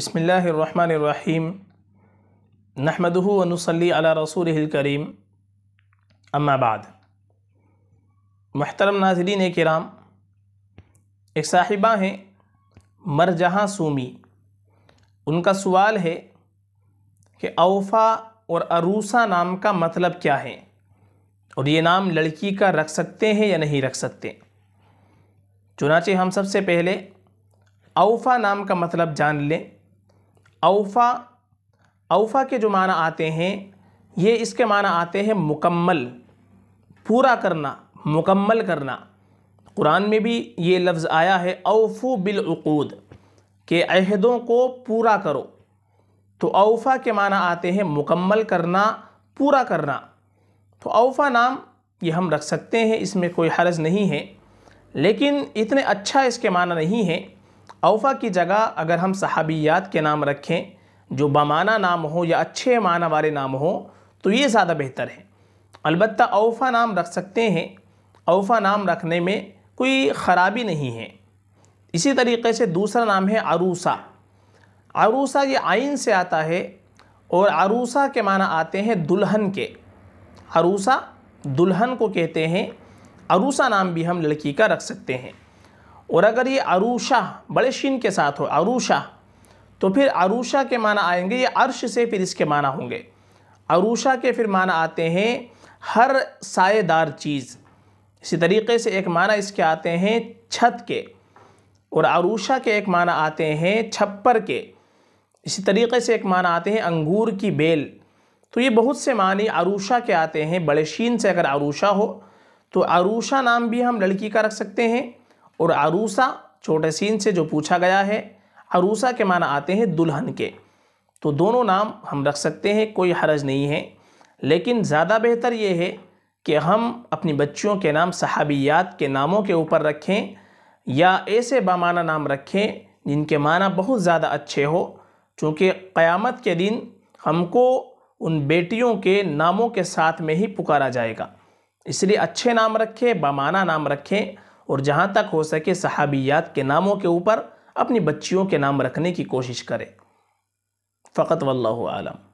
बसमीम नहमदहू वनसली अला रसूल करीम अम्माबाद महतरम नाजरीन कराम एक साहिबा हैं मरजहाँ सूमी उनका सवाल है कि अवफा और अरूसा नाम का मतलब क्या है और ये नाम लड़की का रख सकते हैं या नहीं रख सकते चुनाचे हम सबसे पहले अवफा नाम का मतलब जान लें अवफा अवफा के जो माना आते हैं ये इसके माना आते हैं मुकम्मल पूरा करना मुकम्मल करना कुरान में भी ये लफ्ज़ आया है अवफू बिलूद के अहदों को पूरा करो तो अवफा के माना आते हैं मुकम्मल करना पूरा करना तो अवफा नाम ये हम रख सकते हैं इसमें कोई हर्ज नहीं है लेकिन इतने अच्छा इसके माना नहीं है अवफ़ा की जगह अगर हम सहाबियात के नाम रखें जो बमाना नाम हो या अच्छे माना वाले नाम हो तो ये ज़्यादा बेहतर है अलबत् अवफ़ा नाम रख सकते हैं अवफ़ा नाम रखने में कोई ख़राबी नहीं है इसी तरीके से दूसरा नाम है अरूसा अरूसा ये आइन से आता है और अरूसा के माना आते हैं दुल्हन के अरूसा दुल्हन को कहते हैं अरूसा नाम भी हम लड़की का रख सकते हैं और अगर ये अरूशा बड़े शीन के साथ हो अरूशा तो फिर अरूशा के माना आएंगे ये अर्श से फिर इसके माना होंगे अरूशा के फिर माना आते हैं हर सायेदार चीज़ इसी तरीके से एक माना इसके आते हैं छत के और अरूशा के एक माना आते हैं छप्पर के इसी तरीके से एक माना आते हैं अंगूर की बेल तो ये बहुत से मानी अरूशा के आते हैं बड़े शीन से अगर अरूशा हो तो अरूशा नाम भी हम लड़की का रख सकते हैं और आरूसा छोटे सीन से जो पूछा गया है अरूसा के माना आते हैं दुल्हन के तो दोनों नाम हम रख सकते हैं कोई हरज नहीं है लेकिन ज़्यादा बेहतर ये है कि हम अपनी बच्चियों के नाम सहाबियात के नामों के ऊपर रखें या ऐसे बामाना नाम रखें जिनके माना बहुत ज़्यादा अच्छे हो चूँकि क़यामत के दिन हमको उन बेटियों के नामों के साथ में ही पुकारा जाएगा इसलिए अच्छे नाम रखें बामाना नाम रखें और जहाँ तक हो सके सहाबियात के नामों के ऊपर अपनी बच्चियों के नाम रखने की कोशिश करें फ़कत वल्लम